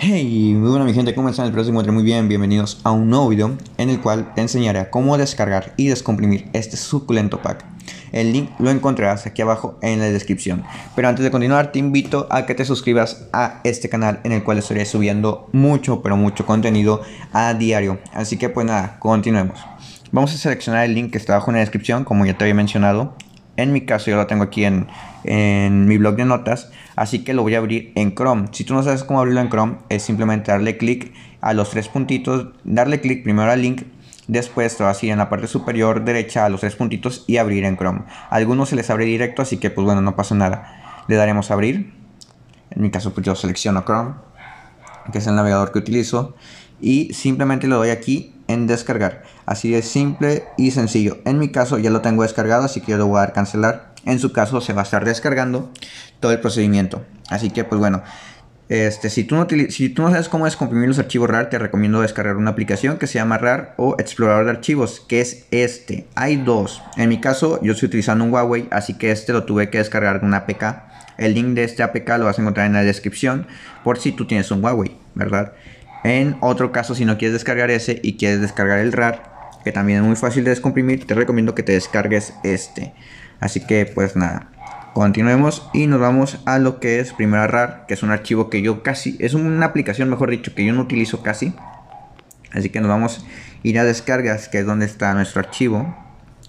Hey, muy buena mi gente, ¿cómo están? Espero se encuentren muy bien, bienvenidos a un nuevo video en el cual te enseñaré cómo descargar y descomprimir este suculento pack. El link lo encontrarás aquí abajo en la descripción. Pero antes de continuar te invito a que te suscribas a este canal en el cual estaré subiendo mucho pero mucho contenido a diario. Así que pues nada, continuemos. Vamos a seleccionar el link que está abajo en la descripción como ya te había mencionado en mi caso yo lo tengo aquí en, mi blog de notas, así que lo voy a abrir en Chrome. Si tú no sabes cómo abrirlo en Chrome, es simplemente darle clic a los tres puntitos, darle clic primero al link, después todo así en la parte superior derecha a los tres puntitos y abrir en Chrome. algunos se les abre directo, así que pues bueno, no pasa nada. Le daremos a abrir. En mi caso pues yo selecciono Chrome, que es el navegador que utilizo, y simplemente le doy aquí en descargar. Así de simple y sencillo. En mi caso ya lo tengo descargado, así que yo lo voy a dar cancelar. En su caso se va a estar descargando todo el procedimiento. Así que pues bueno, este, si, tú no si tú no sabes cómo descomprimir los archivos RAR, te recomiendo descargar una aplicación que se llama RAR o Explorador de Archivos, que es este. Hay dos. En mi caso, yo estoy utilizando un Huawei, así que este lo tuve que descargar de una APK. El link de este APK lo vas a encontrar en la descripción por si tú tienes un Huawei, ¿verdad? En otro caso, si no quieres descargar ese y quieres descargar el RAR, que también es muy fácil de descomprimir, te recomiendo que te descargues este. Así que pues nada, continuemos y nos vamos a lo que es Primera RAR, que es un archivo que yo casi, es una aplicación mejor dicho, que yo no utilizo casi. Así que nos vamos a ir a descargas, que es donde está nuestro archivo.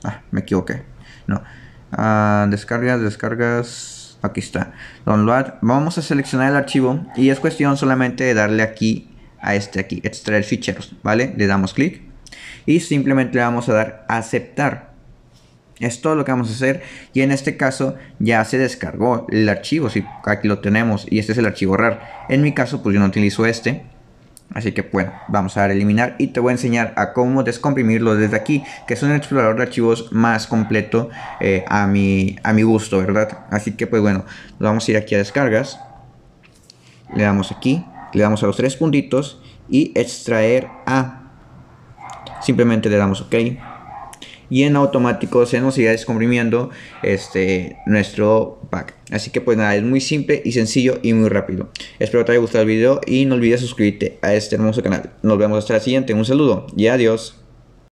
Ah, me equivoqué. No. Ah, descargas, descargas. Aquí está. Download. Vamos a seleccionar el archivo y es cuestión solamente de darle aquí a este aquí, extraer ficheros, ¿vale? Le damos clic y simplemente le vamos a dar aceptar. Es todo lo que vamos a hacer y en este caso ya se descargó el archivo, si aquí lo tenemos y este es el archivo RAR. En mi caso pues yo no utilizo este, Así que bueno, vamos a dar eliminar y te voy a enseñar a cómo descomprimirlo desde aquí, que es un explorador de archivos más completo eh, a, mi, a mi gusto, ¿verdad? Así que pues bueno, vamos a ir aquí a descargas, le damos aquí le damos a los tres puntitos y extraer a. Simplemente le damos OK. Y en automático se nos irá descomprimiendo este, nuestro pack. Así que pues nada, es muy simple y sencillo y muy rápido. Espero te haya gustado el video y no olvides suscribirte a este hermoso canal. Nos vemos hasta la siguiente. Un saludo y adiós.